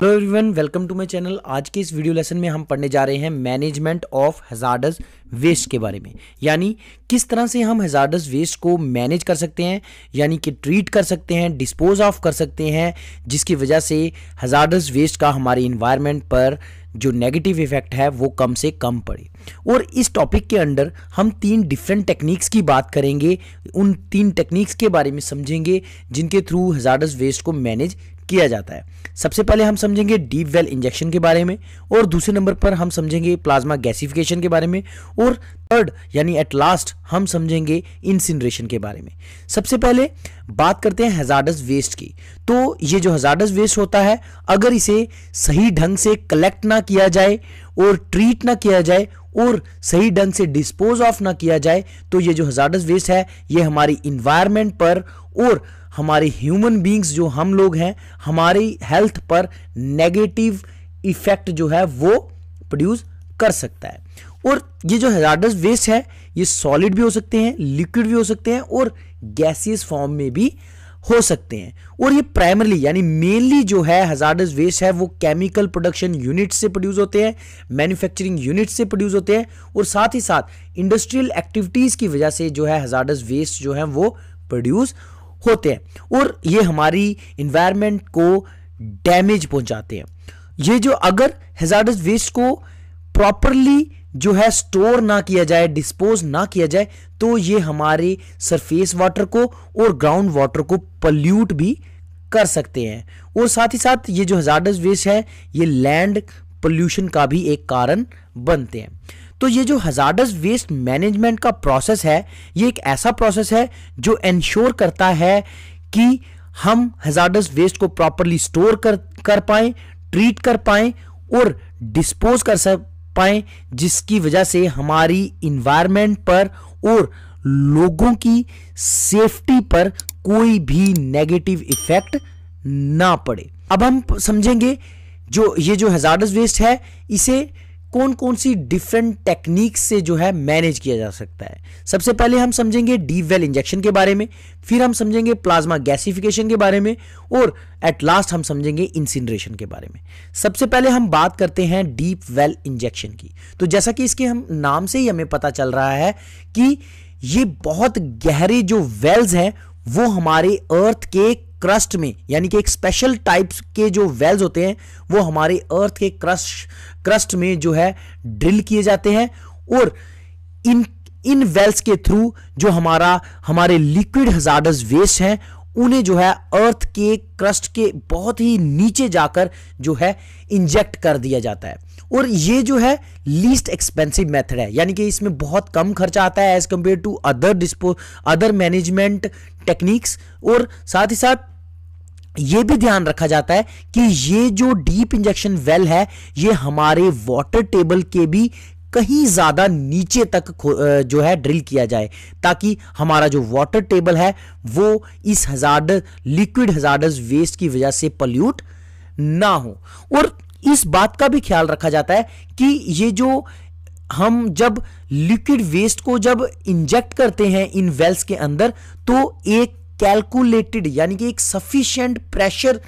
hello everyone welcome to my channel आज के इस वीडियो लेसन में हम पढ़ने जा रहे हैं मैनेजमेंट ऑफ हजार्डस वेस्ट के बारे में यानी किस तरह से हम हजार्डस वेस्ट को मैनेज कर सकते हैं यानी कि ट्रीट कर सकते हैं डिस्पोज ऑफ कर सकते हैं जिसकी वजह से हजार्डस वेस्ट का हमारे इन्वायरमेंट पर जो नेगेटिव इफेक्ट है वो कम से कम पड़े और इस टॉपिक के अंडर हम तीन डिफरेंट टेक्निक्स की बात करेंगे उन तीन टेक्निक्स के बारे में समझेंगे जिनके थ्रू हजार्डस वेस्ट को मैनेज किया जाता है सबसे पहले हम समझेंगे डीप वेल इंजेक्शन के बारे में और दूसरे नंबर पर हम समझेंगे प्लाज्मा गैसिफिकेशन के बारे में और थर्ड यानी एट लास्ट हम समझेंगे इंसिनरेशन के बारे में सबसे पहले बात करते हैं हजार्डस वेस्ट की तो ये जो हजार्डस वेस्ट होता है अगर इसे सही ढंग से कलेक्ट ना किया जाए और ट्रीट ना किया जाए और सही ढंग से डिस्पोज ऑफ ना किया जाए तो ये जो हजारडस वेस्ट है ये हमारी इन्वायरमेंट पर और हमारे ह्यूमन बींग्स जो हम लोग हैं हमारी हेल्थ पर नेगेटिव इफेक्ट जो है वो प्रोड्यूस कर सकता है और ये जो हजारडस वेस्ट है ये सॉलिड भी हो सकते हैं लिक्विड भी हो सकते हैं और गैसियस फॉर्म में भी हो सकते हैं और ये प्राइमरली यानी मेनली जो है हजारडस वेस्ट है वो केमिकल प्रोडक्शन यूनिट से प्रोड्यूस होते हैं मैन्युफैक्चरिंग यूनिट से प्रोड्यूस होते हैं और साथ ही साथ इंडस्ट्रियल एक्टिविटीज़ की वजह से जो है हजारडस वेस्ट जो है वो प्रोड्यूस होते हैं और ये हमारी इन्वायरमेंट को डैमेज पहुंचाते हैं ये जो अगर हजारडस वेस्ट को प्रॉपरली जो है स्टोर ना किया जाए डिस्पोज ना किया जाए तो ये हमारे सरफेस वाटर को और ग्राउंड वाटर को पल्यूट भी कर सकते हैं और साथ ही साथ ये जो हजारडस वेस्ट है ये लैंड पोल्यूशन का भी एक कारण बनते हैं तो ये जो हजारडस वेस्ट मैनेजमेंट का प्रोसेस है ये एक ऐसा प्रोसेस है जो एंश्योर करता है कि हम हजारडस वेस्ट को प्रॉपरली स्टोर कर कर पाए ट्रीट कर पाए और डिस्पोज कर सक पाएं जिसकी वजह से हमारी इन्वायरमेंट पर और लोगों की सेफ्टी पर कोई भी नेगेटिव इफेक्ट ना पड़े अब हम समझेंगे जो ये जो हजार वेस्ट है इसे कौन कौन सी डिफरेंट टेक्निक से जो है मैनेज किया जा सकता है सबसे पहले हम समझेंगे डीप वेल इंजेक्शन के बारे में फिर हम समझेंगे प्लाज्मा गैसिफिकेशन के बारे में और एट लास्ट हम समझेंगे इंसिनरेशन के बारे में सबसे पहले हम बात करते हैं डीप वेल इंजेक्शन की तो जैसा कि इसके हम नाम से ही हमें पता चल रहा है कि ये बहुत गहरे जो वेल्स हैं वो हमारे अर्थ के क्रस्ट में यानी कि एक स्पेशल टाइप्स के जो वेल्स होते हैं वो हमारे अर्थ के क्रस्ट क्रस्ट में जो है ड्रिल किए जाते हैं और इन इन वेल्स के थ्रू जो हमारा हमारे लिक्विड हजार्डस वेस्ट हैं उन्हें जो है अर्थ के क्रस्ट के बहुत ही नीचे जाकर जो है इंजेक्ट कर दिया जाता है और ये जो है लीस्ट एक्सपेंसिव मेथड है यानी कि इसमें बहुत कम खर्चा आता है as compare to other dispo other management techniques और साथ ही साथ ये भी ध्यान रखा जाता है कि ये जो डीप इंजेक्शन वेल है ये हमारे वाटर टेबल के भी कहीं ज़्यादा नीचे तक जो है ड्रिल किया जाए ताकि हमारा जो वाटर टेबल है वो इस हजार्ड लिक्विड हजार्डस वेस्ट की वजह से पल्यूट ना हो और इस बात का भी ख्याल रखा जाता है कि ये जो हम जब लिक्विड वेस्ट को जब इंजेक्ट करते हैं इन वेल्स के अंदर तो एक कैलकुलेटेड यानी कि एक सफिशियंट प्रेशर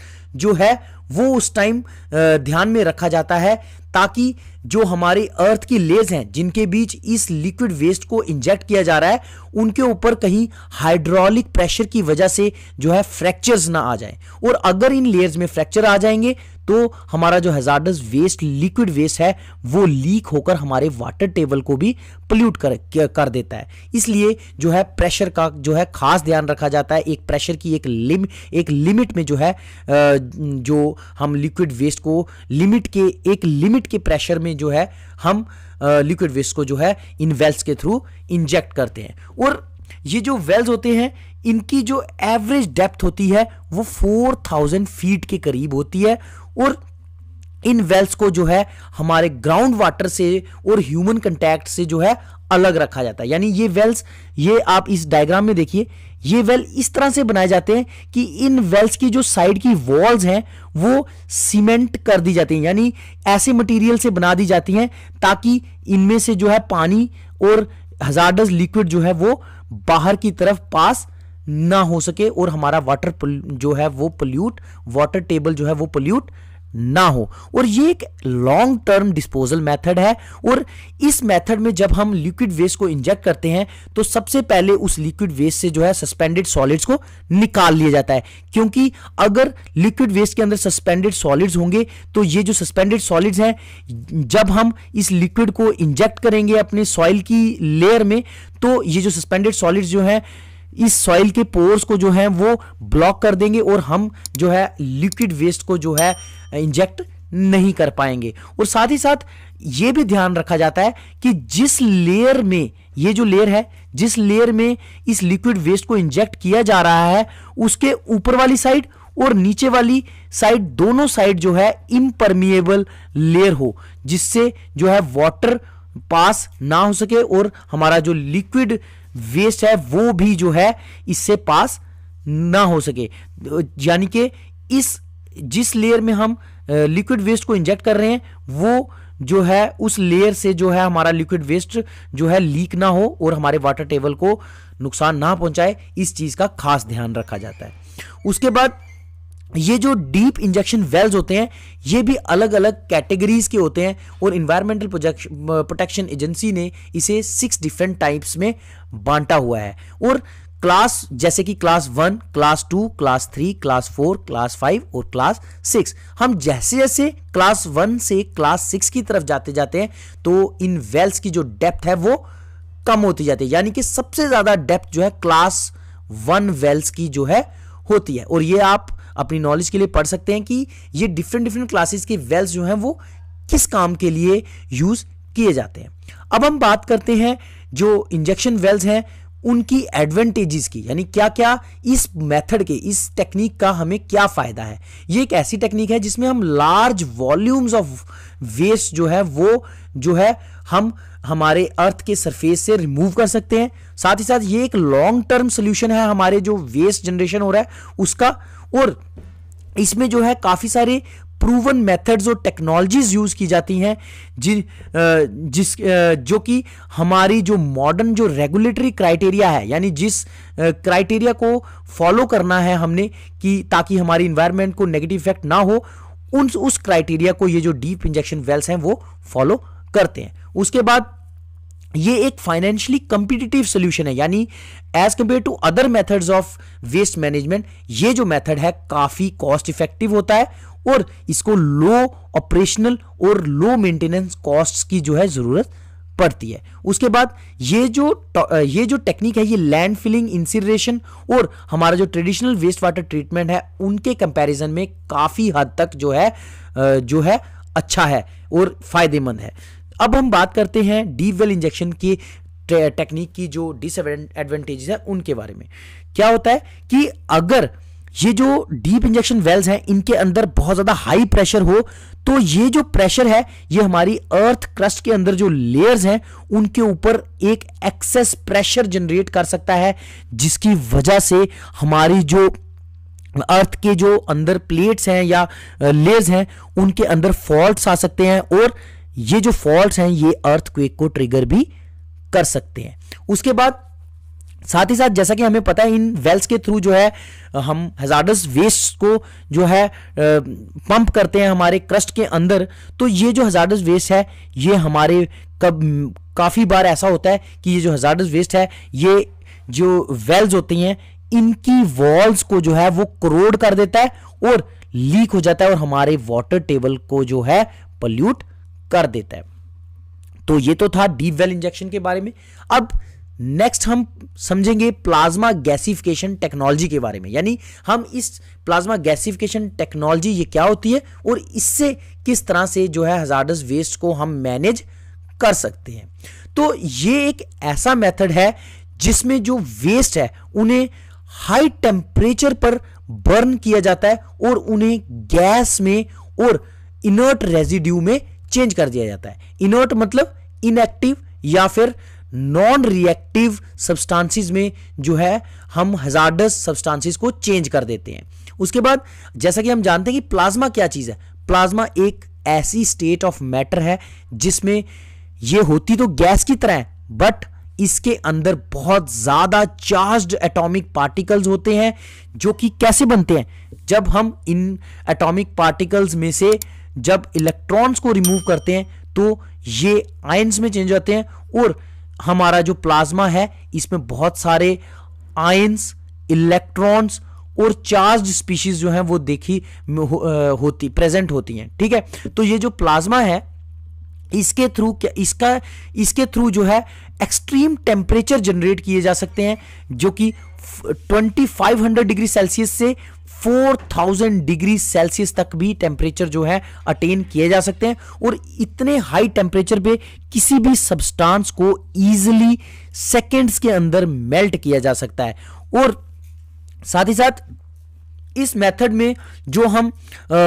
जो है वो उस टाइम ध्यान में रखा जाता है ताकि जो हमारे अर्थ की लेज हैं जिनके बीच इस लिक्विड वेस्ट को इंजेक्ट किया जा रहा है उनके ऊपर कहीं हाइड्रोलिक प्रेशर की वजह से जो है फ्रैक्चर्स ना आ जाए और अगर इन लेयर्स में फ्रैक्चर आ जाएंगे तो हमारा जो हेजार्डस वेस्ट लिक्विड वेस्ट है वो लीक होकर हमारे वाटर टेबल को भी पोल्यूट कर कर देता है इसलिए जो है प्रेशर का जो है खास ध्यान रखा जाता है एक प्रेशर की एक लिम एक लिमिट में जो है जो हम लिक्विड वेस्ट को लिमिट के एक लिमिट के प्रेशर में जो है हम लिक्विड वेस्ट को जो है इन वेल्स के थ्रू इंजेक्ट करते हैं और ये जो वेल्स होते हैं इनकी जो एवरेज डेप्थ होती है वो 4000 फीट के करीब होती है और इन वेल्स को जो है हमारे ग्राउंड वाटर से और ह्यूमन कंटेक्ट से जो है अलग रखा जाता है यानी ये वेल्स ये आप इस डायग्राम में देखिए ये वेल इस तरह से बनाए जाते हैं कि इन वेल्स की जो साइड की वॉल्स हैं वो सीमेंट कर दी जाती हैं यानी ऐसे मटेरियल से बना दी जाती हैं ताकि इनमें से जो है पानी और हजार लिक्विड जो है वो बाहर की तरफ पास ना हो सके और हमारा वाटर जो है वो पोल्यूट वाटर टेबल जो है वो पोल्यूट ना हो और ये एक लॉन्ग टर्म डिस्पोजल मेथड है और इस मेथड में जब हम लिक्विड वेस्ट को इंजेक्ट करते हैं तो सबसे पहले उस लिक्विड वेस्ट से जो है सस्पेंडेड सॉलिड्स को निकाल लिया जाता है क्योंकि अगर लिक्विड वेस्ट के अंदर सस्पेंडेड सॉलिड्स होंगे तो ये जो सस्पेंडेड सॉलिड्स हैं जब हम इस लिक्विड को इंजेक्ट करेंगे अपने सॉइल की लेयर में तो ये जो सस्पेंडेड सॉलिड्स जो है इस सॉइल के पोर्स को जो है वो ब्लॉक कर देंगे और हम जो है लिक्विड वेस्ट को जो है इंजेक्ट नहीं कर पाएंगे और साथ ही साथ ये भी ध्यान रखा जाता है कि जिस लेयर में ये जो लेयर है जिस लेयर में इस लिक्विड वेस्ट को इंजेक्ट किया जा रहा है उसके ऊपर वाली साइड और नीचे वाली साइड दोनों साइड जो है इम्परमिएबल लेयर हो जिससे जो है वाटर पास ना हो सके और हमारा जो लिक्विड वेस्ट है वो भी जो है इससे पास ना हो सके यानी कि इस जिस लेयर में हम लिक्विड वेस्ट को इंजेक्ट कर रहे हैं वो जो है उस लेयर से जो है हमारा लिक्विड वेस्ट जो है लीक ना हो और हमारे वाटर टेबल को नुकसान ना पहुंचाए इस चीज का खास ध्यान रखा जाता है उसके बाद ये जो डीप इंजेक्शन वेल्स होते हैं ये भी अलग अलग कैटेगरीज के होते हैं और इन्वायरमेंटल प्रोटेक्शन एजेंसी ने इसे सिक्स डिफरेंट टाइप्स में बांटा हुआ है और क्लास जैसे कि class one class two class three class four class five और क्लास सिक्स हम जैसे जैसे क्लास वन से क्लास सिक्स की तरफ जाते जाते हैं तो इन वेल्स की जो डेप्थ है वो कम होती जाती है यानी कि सबसे ज्यादा डेप्थ जो है क्लास वन वेल्स की जो है होती है और ये आप अपनी नॉलेज के लिए पढ़ सकते हैं कि ये डिफरेंट डिफरेंट क्लासेस के वेल्स जो हैं वो किस काम के लिए यूज किए जाते हैं अब हम बात करते हैं जो इंजेक्शन वेल्स हैं उनकी एडवांटेजेस की यानी क्या क्या इस मेथड के इस टेक्निक का हमें क्या फायदा है ये एक ऐसी टेक्निक है जिसमें हम लार्ज वॉल्यूम्स ऑफ वेस्ट जो है वो जो है हम हमारे अर्थ के सरफेस से रिमूव कर सकते हैं साथ ही साथ ये एक लॉन्ग टर्म सोल्यूशन है हमारे जो वेस्ट जनरेशन हो रहा है उसका और इसमें जो है काफ़ी सारे प्रूवन मेथड्स और टेक्नोलॉजीज यूज़ की जाती हैं जि जिस जो कि हमारी जो मॉडर्न जो रेगुलेटरी क्राइटेरिया है यानी जिस क्राइटेरिया को फॉलो करना है हमने कि ताकि हमारी इन्वायरमेंट को नेगेटिव इफेक्ट ना हो उन उस क्राइटेरिया को ये जो डीप इंजेक्शन वेल्स हैं वो फॉलो करते हैं उसके बाद ये एक फाइनेंशियली कंपिटिटिव सोल्यूशन है यानी as compare to other methods of waste management ये जो मेथड है काफी कॉस्ट इफेक्टिव होता है और इसको लो ऑपरेशनल और लो मेंटेनेंस कॉस्ट की जो है ज़रूरत पड़ती है उसके बाद ये जो ये जो टेक्निक है ये लैंड फिलिंग इंसिनरेशन और हमारा जो ट्रेडिशनल वेस्ट वाटर ट्रीटमेंट है उनके कंपैरिजन में काफ़ी हद तक जो है जो है अच्छा है और फायदेमंद है अब हम बात करते हैं डीप वेल इंजेक्शन की टेक्निक की जो डिसएडवांटेजेस है उनके बारे में क्या होता है कि अगर ये जो डीप इंजेक्शन वेल्स हैं इनके अंदर बहुत ज़्यादा हाई प्रेशर हो तो ये जो प्रेशर है ये हमारी अर्थ क्रस्ट के अंदर जो लेयर्स हैं उनके ऊपर एक एक्सेस प्रेशर जनरेट कर सकता है जिसकी वजह से हमारी जो अर्थ के जो अंदर प्लेट्स हैं या लेयर्स हैं उनके अंदर फॉल्ट्स आ सकते हैं और ये जो फॉल्ट्स हैं ये अर्थ को ट्रिगर भी कर सकते हैं उसके बाद साथ ही साथ जैसा कि हमें पता है इन वेल्स के थ्रू जो है हम हजार्डस वेस्ट को जो है पंप करते हैं हमारे क्रस्ट के अंदर तो ये जो हजार्डस वेस्ट है ये हमारे कब काफ़ी बार ऐसा होता है कि ये जो हजार्डस वेस्ट है ये जो वेल्स होती हैं इनकी वॉल्स को जो है वो क्रोड कर देता है और लीक हो जाता है और हमारे वाटर टेबल को जो है पल्यूट कर देता है तो ये तो था डीप वेल इंजेक्शन के बारे में अब नेक्स्ट हम समझेंगे प्लाज्मा गैसिफिकेशन टेक्नोलॉजी के बारे में यानी हम इस प्लाज्मा गैसिफिकेशन टेक्नोलॉजी ये क्या होती है और इससे किस तरह से जो है हजारडस वेस्ट को हम मैनेज कर सकते हैं तो ये एक ऐसा मेथड है जिसमें जो वेस्ट है उन्हें हाई टेम्परेचर पर बर्न किया जाता है और उन्हें गैस में और इनर्ट रेजिड्यू में चेंज कर दिया जाता है इनर्ट मतलब इनएक्टिव या फिर नॉन रिएक्टिव सब्सटेंसेस में जो है हम हजार्डस सब्सटेंसेस को चेंज कर देते हैं उसके बाद जैसा कि हम जानते हैं कि प्लाज्मा क्या चीज़ है प्लाज्मा एक ऐसी स्टेट ऑफ मैटर है जिसमें यह होती तो गैस की तरह है बट इसके अंदर बहुत ज़्यादा चार्ज्ड एटॉमिक पार्टिकल्स होते हैं जो कि कैसे बनते हैं जब हम इन एटॉमिक पार्टिकल्स में से जब इलेक्ट्रॉन्स को रिमूव करते हैं तो ये आयंस में चेंज होते हैं और हमारा जो प्लाज्मा है इसमें बहुत सारे आयंस इलेक्ट्रॉन्स और चार्ज स्पीशीज जो है वो देखी हो, होती प्रेजेंट होती हैं ठीक है तो ये जो प्लाज्मा है इसके थ्रू क्या इसका इसके थ्रू जो है एक्सट्रीम टेम्परेचर जनरेट किए जा सकते हैं जो कि 2500 डिग्री सेल्सियस से 4000 डिग्री सेल्सियस तक भी टेम्परेचर जो है अटेन किए जा सकते हैं और इतने हाई टेम्परेचर पे किसी भी सब्सटेंस को इजीली सेकेंड्स के अंदर मेल्ट किया जा सकता है और साथ ही साथ इस मेथड में जो हम आ,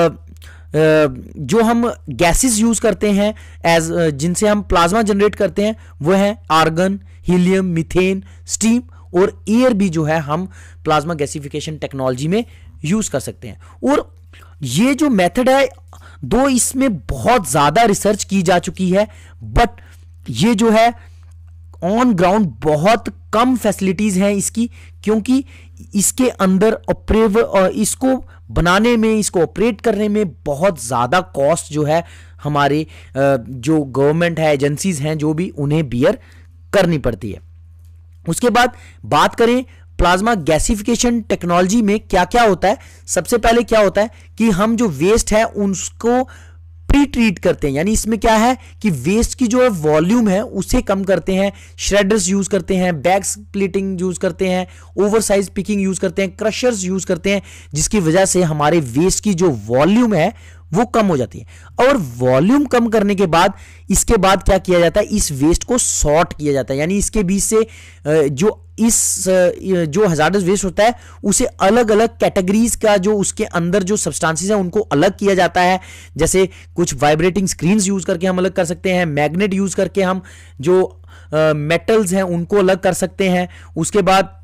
जो हम गैसेस यूज करते हैं एज जिनसे हम प्लाज्मा जनरेट करते हैं वो है आर्गन हीलियम मिथेन स्टीम और एयर भी जो है हम प्लाज्मा गैसिफिकेशन टेक्नोलॉजी में यूज कर सकते हैं और ये जो मेथड है दो इसमें बहुत ज्यादा रिसर्च की जा चुकी है बट ये जो है ऑन ग्राउंड बहुत कम फैसिलिटीज हैं इसकी क्योंकि इसके अंदर ऑपरेव इसको बनाने में इसको ऑपरेट करने में बहुत ज़्यादा कॉस्ट जो है हमारे जो गवर्नमेंट है एजेंसीज हैं जो भी उन्हें बियर करनी पड़ती है उसके बाद बात करें प्लाज्मा गैसिफिकेशन टेक्नोलॉजी में क्या क्या होता है सबसे पहले क्या होता है कि हम जो वेस्ट है उसको प्री ट्रीट करते हैं यानी इसमें क्या है कि वेस्ट की जो वॉल्यूम है उसे कम करते हैं श्रेडर्स यूज करते हैं बैग स्प्लिटिंग यूज करते हैं ओवरसाइज पिकिंग यूज करते हैं क्रशर्स यूज करते हैं जिसकी वजह से हमारे वेस्ट की जो वॉल्यूम है वो कम हो जाती है और वॉल्यूम कम करने के बाद इसके बाद क्या किया जाता है इस वेस्ट को सॉर्ट किया जाता है यानी इसके बीच से जो इस जो हजार वेस्ट होता है उसे अलग अलग कैटेगरीज का जो उसके अंदर जो सब्सटेंसेस हैं उनको अलग किया जाता है जैसे कुछ वाइब्रेटिंग स्क्रीन्स यूज करके हम अलग कर सकते हैं मैग्नेट यूज करके हम जो मेटल्स हैं उनको अलग कर सकते हैं उसके बाद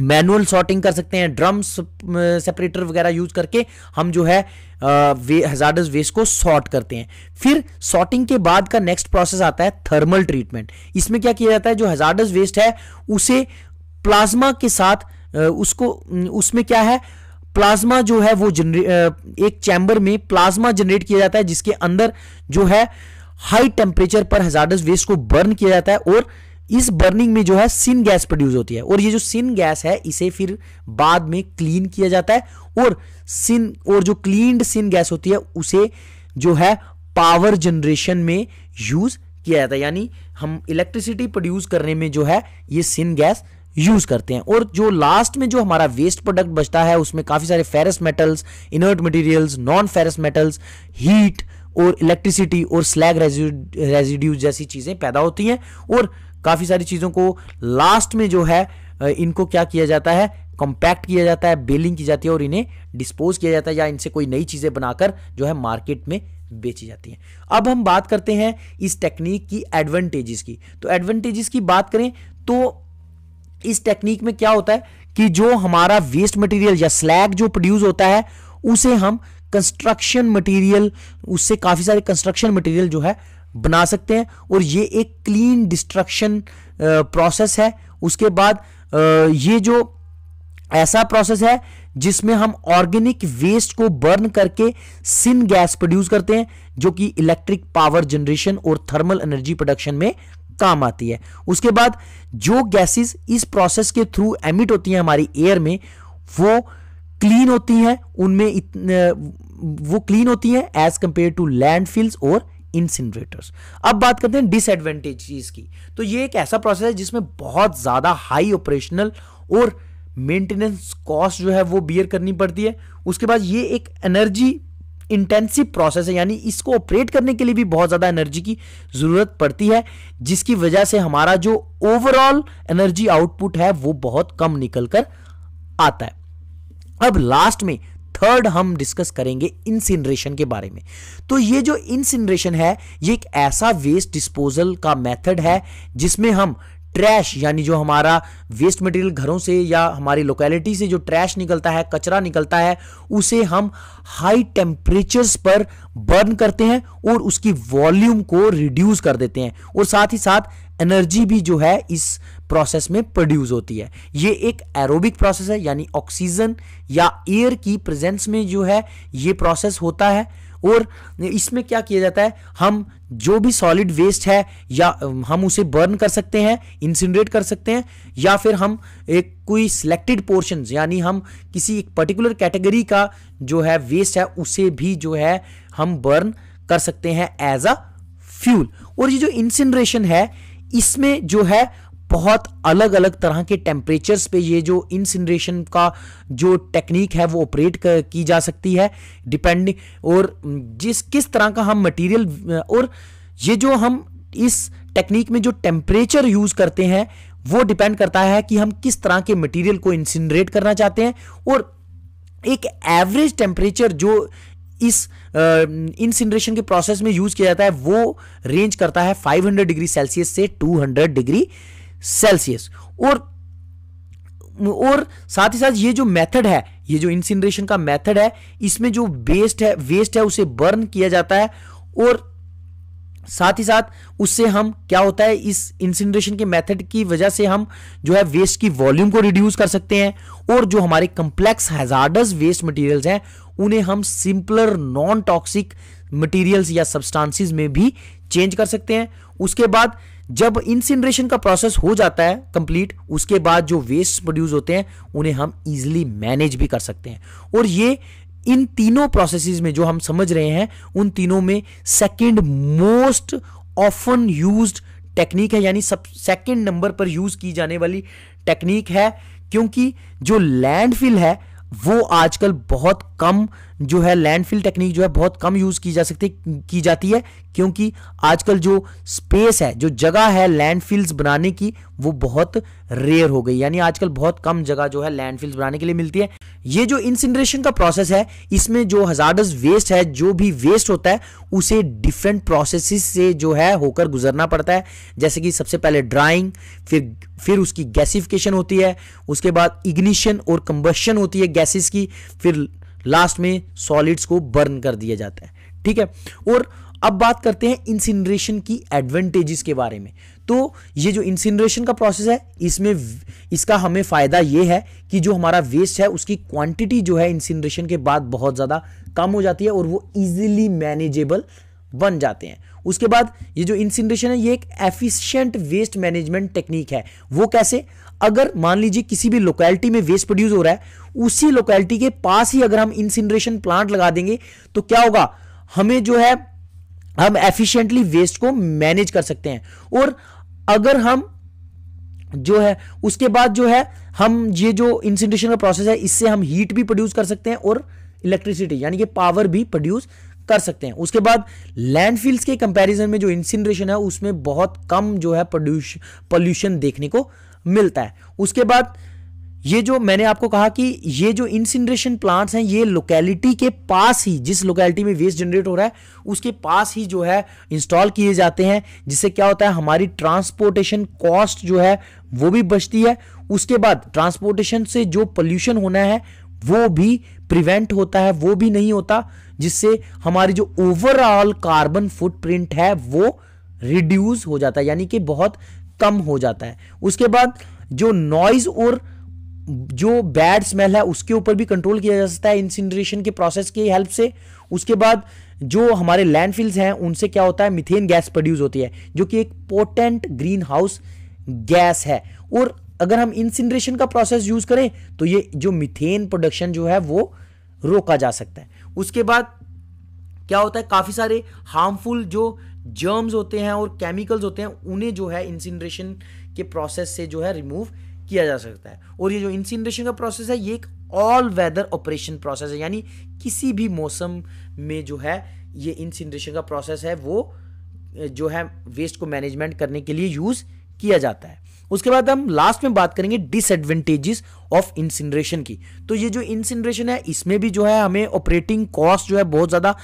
मैनुअल सॉर्टिंग कर सकते हैं ड्रम सेपरेटर वगैरह यूज करके हम जो है वे हजार्डस वेस्ट को सॉर्ट करते हैं फिर सॉर्टिंग के बाद का नेक्स्ट प्रोसेस आता है थर्मल ट्रीटमेंट इसमें क्या किया जाता है जो हजार्डस वेस्ट है उसे प्लाज्मा के साथ उसको उसमें क्या है प्लाज्मा जो है वो जनरे एक चैम्बर में प्लाज्मा जनरेट किया जाता है जिसके अंदर जो है हाई टेम्परेचर पर हजार्डस वेस्ट को बर्न किया जाता है और इस बर्निंग में जो है सिन गैस प्रोड्यूस होती है और ये जो सिन गैस है इसे फिर बाद में क्लीन किया जाता है और सिन और जो क्लीनड सिन गैस होती है उसे जो है पावर जनरेशन में यूज किया जाता है यानी हम इलेक्ट्रिसिटी प्रोड्यूस करने में जो है ये सिन गैस यूज करते हैं और जो लास्ट में जो हमारा वेस्ट प्रोडक्ट बचता है उसमें काफी सारे ferrous metals inert materials non ferrous metals heat और इलेक्ट्रिसिटी और स्लैग रेजिड्यूज जैसी चीजें पैदा होती हैं और काफ़ी सारी चीज़ों को लास्ट में जो है इनको क्या किया जाता है कॉम्पैक्ट किया जाता है बेलिंग की जाती है और इन्हें डिस्पोज किया जाता है या इनसे कोई नई चीज़ें बनाकर जो है मार्केट में बेची जाती हैं अब हम बात करते हैं इस टेक्निक की एडवांटेजेस की तो एडवांटेजेस की बात करें तो इस टेक्निक में क्या होता है कि जो हमारा वेस्ट मटेरियल या स्लैग जो प्रोड्यूस होता है उसे हम कंस्ट्रक्शन मटेरियल उससे काफ़ी सारे कंस्ट्रक्शन मटेरियल जो है बना सकते हैं और ये एक क्लीन डिस्ट्रक्शन प्रोसेस है उसके बाद ये जो ऐसा प्रोसेस है जिसमें हम ऑर्गेनिक वेस्ट को बर्न करके सिन गैस प्रोड्यूस करते हैं जो कि इलेक्ट्रिक पावर जनरेशन और थर्मल एनर्जी प्रोडक्शन में काम आती है उसके बाद जो गैसेस इस प्रोसेस के थ्रू एमिट होती हैं हमारी एयर में वो क्लीन होती हैं उनमें वो क्लीन होती हैं एज कंपेयर टू लैंडफिल्स और इंसिनरेटर्स अब बात करते हैं डिसएडवांटेजेस की तो ये एक ऐसा प्रोसेस है जिसमें बहुत ज़्यादा हाई ऑपरेशनल और मेंटेनेंस कॉस्ट जो है वो बियर करनी पड़ती है उसके बाद ये एक एनर्जी इंटेंसिव प्रोसेस है यानी इसको ऑपरेट करने के लिए भी बहुत ज़्यादा एनर्जी की ज़रूरत पड़ती है जिसकी वजह से हमारा जो ओवरऑल एनर्जी आउटपुट है वो बहुत कम निकल कर आता है अब लास्ट में थर्ड हम डिस्कस करेंगे इंसिनरेशन के बारे में तो ये जो इंसिनरेशन है ये एक ऐसा वेस्ट डिस्पोजल का मेथड है जिसमें हम ट्रैश यानी जो हमारा वेस्ट मटेरियल घरों से या हमारी लोकेलिटी से जो ट्रैश निकलता है कचरा निकलता है उसे हम हाई टेम्परेचर्स पर बर्न करते हैं और उसकी वॉल्यूम को रिड्यूस कर देते हैं और साथ ही साथ एनर्जी भी जो है इस प्रोसेस में प्रोड्यूस होती है ये एक एरोबिक प्रोसेस है यानी ऑक्सीजन या एयर की प्रेजेंस में जो है ये प्रोसेस होता है और इसमें क्या किया जाता है हम जो भी सॉलिड वेस्ट है या हम उसे बर्न कर सकते हैं इंसिनरेट कर सकते हैं या फिर हम एक कोई सिलेक्टेड पोर्शन यानी हम किसी एक पर्टिकुलर कैटेगरी का जो है वेस्ट है उसे भी जो है हम बर्न कर सकते हैं एज अ फ्यूल और ये जो इंसिनरेशन है इसमें जो है बहुत अलग अलग तरह के टेम्परेचर्स पे ये जो इंसिनरेशन का जो टेक्निक है वो ऑपरेट की जा सकती है डिपेंडिंग और जिस किस तरह का हम मटेरियल और ये जो हम इस टेक्निक में जो टेम्परेचर यूज करते हैं वो डिपेंड करता है कि हम किस तरह के मटेरियल को इंसिनरेट करना चाहते हैं और एक एवरेज टेम्परेचर जो इस इंसिनरेशन के प्रोसेस में यूज किया जाता है वो रेंज करता है 500 डिग्री सेल्सियस से 200 डिग्री सेल्सियस और और साथ ही साथ ये जो मेथड है ये जो इंसिनरेशन का मेथड है इसमें जो वेस्ट है वेस्ट है उसे बर्न किया जाता है और साथ ही साथ उससे हम क्या होता है इस इंसिनरेशन के मेथड की वजह से हम जो है वेस्ट की वॉल्यूम को रिड्यूस कर सकते हैं और जो हमारे कंप्लेक्स हैजार्डस वेस्ट मटेरियल्स हैं उन्हें हम सिंपलर नॉन टॉक्सिक मटेरियल्स या सब्सटेंसेस में भी चेंज कर सकते हैं उसके बाद जब इंसिनरेशन का प्रोसेस हो जाता है कंप्लीट उसके बाद जो वेस्ट प्रोड्यूस होते हैं उन्हें हम इजिली मैनेज भी कर सकते हैं और ये इन तीनों प्रोसेसेस में जो हम समझ रहे हैं उन तीनों में second most often used technique है यानी सब सेकंड नंबर पर यूज की जाने वाली टेक्निक है क्योंकि जो लैंडफिल है वो आजकल बहुत कम जो है लैंडफिल टेक्निक जो है बहुत कम यूज की जा सकती की जाती है क्योंकि आजकल जो स्पेस है जो जगह है लैंडफिल्स बनाने की वो बहुत रेयर हो गई यानी आजकल बहुत कम जगह जो है लैंडफिल्स बनाने के लिए मिलती है ये जो इंसिनरेशन का प्रोसेस है इसमें जो हजार वेस्ट है जो भी वेस्ट होता है उसे डिफरेंट प्रोसेस से जो है होकर गुजरना पड़ता है जैसे कि सबसे पहले ड्राइंग फिर फिर उसकी गैसिफिकेशन होती है उसके बाद इग्निशन और कंबशन होती है गैसेस की फिर लास्ट में सॉलिड्स को बर्न कर दिया जाता है ठीक है और अब बात करते हैं इंसिनरेशन की एडवांटेजेस के बारे में तो ये जो इंसिनरेशन का प्रोसेस है इसमें इसका हमें फ़ायदा ये है कि जो हमारा वेस्ट है उसकी क्वांटिटी जो है इंसिनरेशन के बाद बहुत ज़्यादा कम हो जाती है और वो इजिली मैनेजेबल बन जाते हैं उसके बाद ये जो इंसिनरेशन है ये एक एफिशिएंट वेस्ट मैनेजमेंट टेक्निक है वो कैसे अगर मान लीजिए किसी भी लोकेलिटी में वेस्ट प्रोड्यूस हो रहा है उसी लोकेलिटी के पास ही अगर हम इंसिनरेशन प्लांट लगा देंगे तो क्या होगा हमें जो है हम एफिशिएंटली वेस्ट को मैनेज कर सकते हैं और अगर हम जो है उसके बाद जो है हम ये जो इंसिनरेशन का प्रोसेस है इससे हम हीट भी प्रोड्यूस कर सकते हैं और इलेक्ट्रिसिटी यानी कि पावर भी प्रोड्यूस कर सकते हैं उसके बाद लैंडफिल्स के कंपैरिजन में जो इंसिनरेशन है उसमें बहुत कम जो है पोल्यूशन देखने को मिलता है उसके बाद ये जो मैंने आपको कहा कि ये जो इंसिनरेशन प्लांट्स हैं ये लोकेलिटी के पास ही जिस लोकेलिटी में वेस्ट जनरेट हो रहा है उसके पास ही जो है इंस्टॉल किए जाते हैं जिससे क्या होता है हमारी ट्रांसपोर्टेशन कॉस्ट जो है वो भी बचती है उसके बाद ट्रांसपोर्टेशन से जो पोल्यूशन होना है वो भी प्रिवेंट होता है वो भी नहीं होता जिससे हमारी जो ओवरऑल कार्बन फुटप्रिंट है वो रिड्यूस हो जाता है यानी कि बहुत कम हो जाता है उसके बाद जो नॉइज और जो बैड स्मेल है उसके ऊपर भी कंट्रोल किया जा सकता है इंसिनरेशन के प्रोसेस की हेल्प से उसके बाद जो हमारे लैंडफिल्स हैं उनसे क्या होता है मिथेन गैस प्रोड्यूस होती है जो कि एक पोटेंट ग्रीन हाउस गैस है और अगर हम इंसिनरेशन का प्रोसेस यूज करें तो ये जो मिथेन प्रोडक्शन जो है वो रोका जा सकता है उसके बाद क्या होता है काफ़ी सारे हार्मफुल जो जर्म्स होते हैं और केमिकल्स होते हैं उन्हें जो है इंसिनरेशन के प्रोसेस से जो है रिमूव किया जा सकता है और ये जो इंसिनरेशन का प्रोसेस है ये एक ऑल वेदर ऑपरेशन प्रोसेस है यानी किसी भी मौसम में जो है ये इंसिनरेशन का प्रोसेस है वो जो है वेस्ट को मैनेजमेंट करने के लिए यूज़ किया जाता है उसके बाद हम लास्ट में बात करेंगे डिसएडवेंटेजेस ऑफ इंसिनरेशन की तो ये जो इंसिनरेशन है इसमें भी जो है हमें ऑपरेटिंग कॉस्ट जो है बहुत ज़्यादा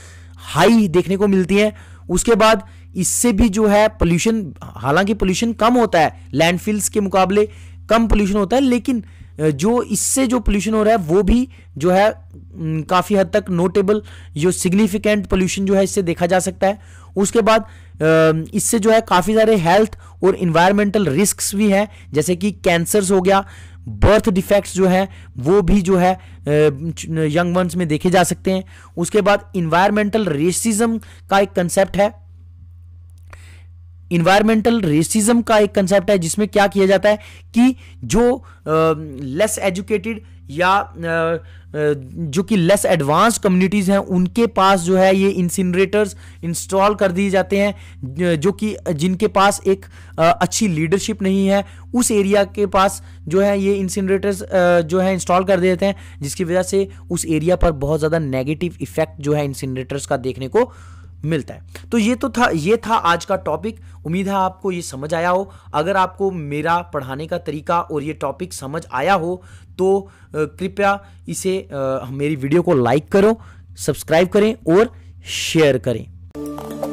हाई देखने को मिलती है उसके बाद इससे भी जो है पोल्यूशन हालांकि पोल्यूशन कम होता है लैंडफिल्स के मुकाबले कम पोल्यूशन होता है लेकिन जो इससे जो पोल्यूशन हो रहा है वो भी जो है काफ़ी हद तक नोटेबल जो सिग्निफिकेंट पोल्यूशन जो है इससे देखा जा सकता है उसके बाद इससे जो है काफ़ी सारे हेल्थ और इन्वायरमेंटल रिस्क भी हैं जैसे कि कैंसर्स हो गया बर्थ डिफेक्ट्स जो है वो भी जो है यंग वंस में देखे जा सकते हैं उसके बाद इन्वायरमेंटल रेसिज्म का एक कंसेप्ट है इन्वायरमेंटल रेसिज्म का एक कंसेप्ट है जिसमें क्या किया जाता है कि जो लेस uh, एजुकेटेड या uh, जो कि लेस एडवांस कम्युनिटीज़ हैं उनके पास जो है ये इंसिनरेटर्स इंस्टॉल कर दिए जाते हैं जो कि जिनके पास एक uh, अच्छी लीडरशिप नहीं है उस एरिया के पास जो है ये इंसिनरेटर्स जो है इंस्टॉल कर देते हैं जिसकी वजह से उस एरिया पर बहुत ज़्यादा नेगेटिव इफेक्ट जो है इंसिनरेटर्स का देखने को मिलता है तो ये तो था ये था आज का टॉपिक उम्मीद है आपको ये समझ आया हो अगर आपको मेरा पढ़ाने का तरीका और ये टॉपिक समझ आया हो तो कृपया इसे मेरी वीडियो को लाइक करो सब्सक्राइब करें और शेयर करें